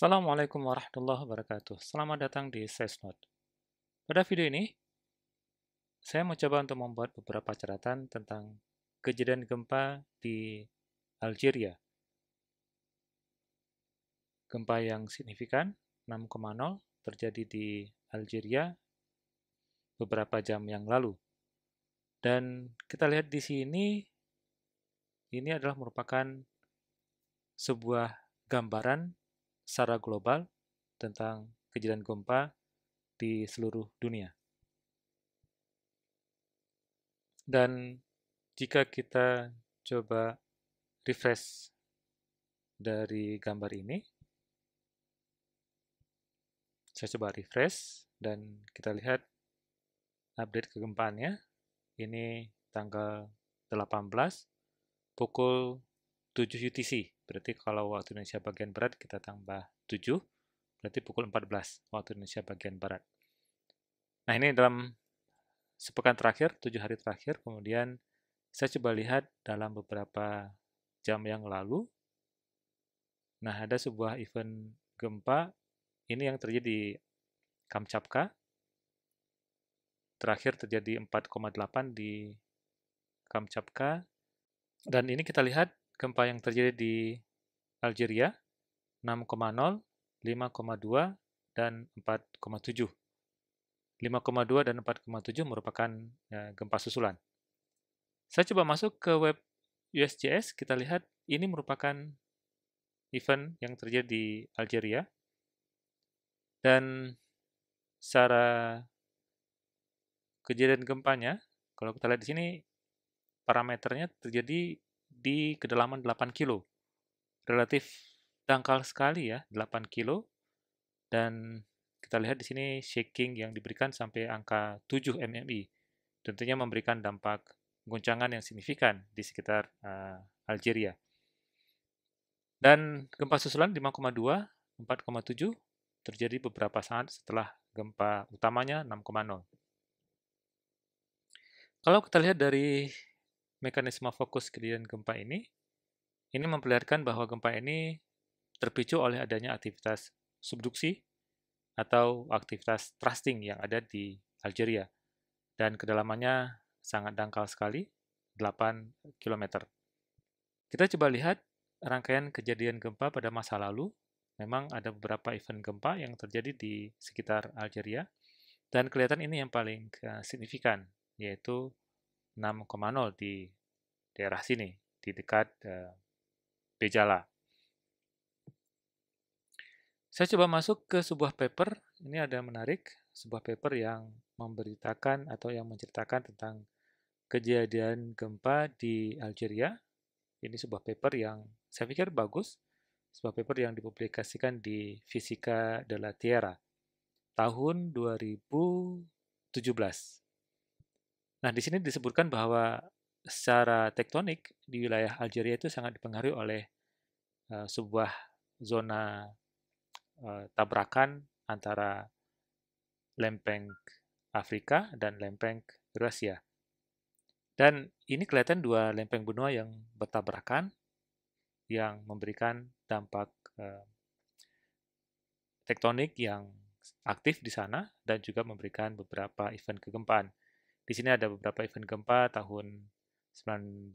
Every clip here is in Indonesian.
Assalamualaikum warahmatullahi wabarakatuh. Selamat datang di SESNOT. Pada video ini, saya mau coba untuk membuat beberapa catatan tentang kejadian gempa di Algeria. Gempa yang signifikan 6,0 terjadi di Algeria beberapa jam yang lalu. Dan kita lihat di sini, ini adalah merupakan sebuah gambaran secara global tentang kejadian gempa di seluruh dunia. Dan jika kita coba refresh dari gambar ini, saya coba refresh dan kita lihat update kegempaannya. Ini tanggal 18 pukul 7 UTC. Berarti kalau waktu Indonesia bagian barat kita tambah 7, berarti pukul 14 waktu Indonesia bagian barat. Nah, ini dalam sepekan terakhir, 7 hari terakhir, kemudian saya coba lihat dalam beberapa jam yang lalu. Nah, ada sebuah event gempa, ini yang terjadi di Kamchatka. Terakhir terjadi 4,8 di Kamchatka. Dan ini kita lihat gempa yang terjadi di Algeria 6,0, 5,2, dan 4,7. 5,2 dan 4,7 merupakan ya, gempa susulan. Saya coba masuk ke web USGS, kita lihat ini merupakan event yang terjadi di Algeria. Dan secara kejadian gempanya, kalau kita lihat di sini, parameternya terjadi di kedalaman 8 kilo. Relatif dangkal sekali ya, 8 kilo. Dan kita lihat di sini shaking yang diberikan sampai angka 7 MMI. Tentunya memberikan dampak guncangan yang signifikan di sekitar uh, Algeria. Dan gempa susulan 5,2, 4,7 terjadi beberapa saat setelah gempa utamanya 6,0. Kalau kita lihat dari mekanisme fokus kejadian gempa ini, ini memperlihatkan bahwa gempa ini terpicu oleh adanya aktivitas subduksi atau aktivitas thrusting yang ada di Algeria dan kedalamannya sangat dangkal sekali, 8 km. Kita coba lihat rangkaian kejadian gempa pada masa lalu. Memang ada beberapa event gempa yang terjadi di sekitar Algeria, dan kelihatan ini yang paling eh, signifikan, yaitu 6,0 di daerah sini, di dekat uh, Bejala. Saya coba masuk ke sebuah paper, ini ada menarik, sebuah paper yang memberitakan atau yang menceritakan tentang kejadian gempa di Algeria. Ini sebuah paper yang saya pikir bagus, sebuah paper yang dipublikasikan di Fisika de la Tierra tahun 2017. Nah, di sini disebutkan bahwa secara tektonik di wilayah Algeria itu sangat dipengaruhi oleh uh, sebuah zona uh, tabrakan antara lempeng Afrika dan lempeng Eurasia. Dan ini kelihatan dua lempeng benua yang bertabrakan yang memberikan dampak uh, tektonik yang aktif di sana dan juga memberikan beberapa event kegempaan. Di sini ada beberapa event gempa tahun 1980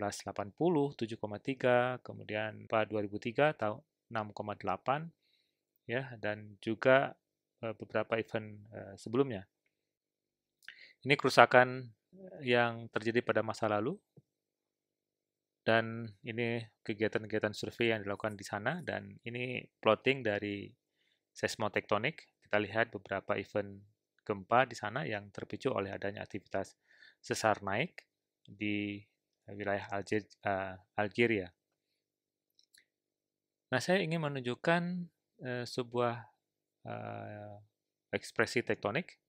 7,3, kemudian gempa 2003 tahun 6,8 ya dan juga eh, beberapa event eh, sebelumnya. Ini kerusakan eh, yang terjadi pada masa lalu dan ini kegiatan-kegiatan survei yang dilakukan di sana dan ini plotting dari seismotektonik. Kita lihat beberapa event gempa di sana yang terpicu oleh adanya aktivitas sesar naik di wilayah Alger, eh, Algeria. Nah, saya ingin menunjukkan uh, sebuah uh, ekspresi tektonik.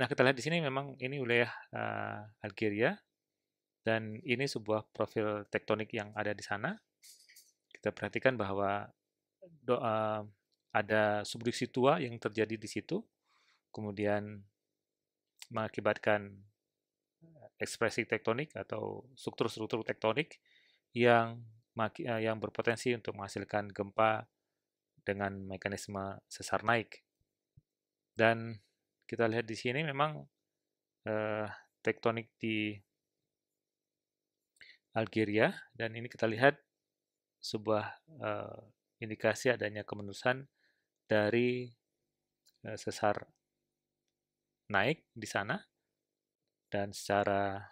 Nah, kita lihat di sini memang ini wilayah uh, Algeria dan ini sebuah profil tektonik yang ada di sana. Kita perhatikan bahwa do, ada subduksi tua yang terjadi di situ kemudian mengakibatkan eh, ekspresi tektonik atau struktur-struktur tektonik yang eh, yang berpotensi untuk menghasilkan gempa dengan mekanisme sesar naik. Dan kita lihat di sini memang eh, tektonik di Algeria dan ini kita lihat sebuah eh, indikasi adanya kemenusan dari eh, sesar naik di sana dan secara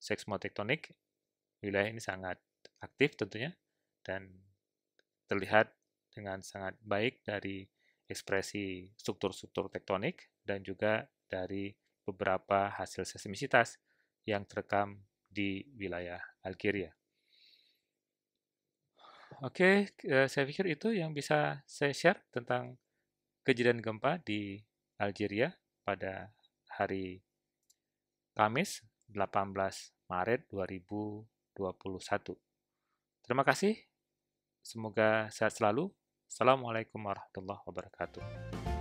seismotektonik wilayah ini sangat aktif tentunya dan terlihat dengan sangat baik dari ekspresi struktur-struktur tektonik dan juga dari beberapa hasil seismisitas yang terekam di wilayah Algeria. Oke, eh, saya pikir itu yang bisa saya share tentang kejadian gempa di Algeria pada hari Kamis 18 Maret 2021. Terima kasih. Semoga sehat selalu. Assalamualaikum warahmatullahi wabarakatuh.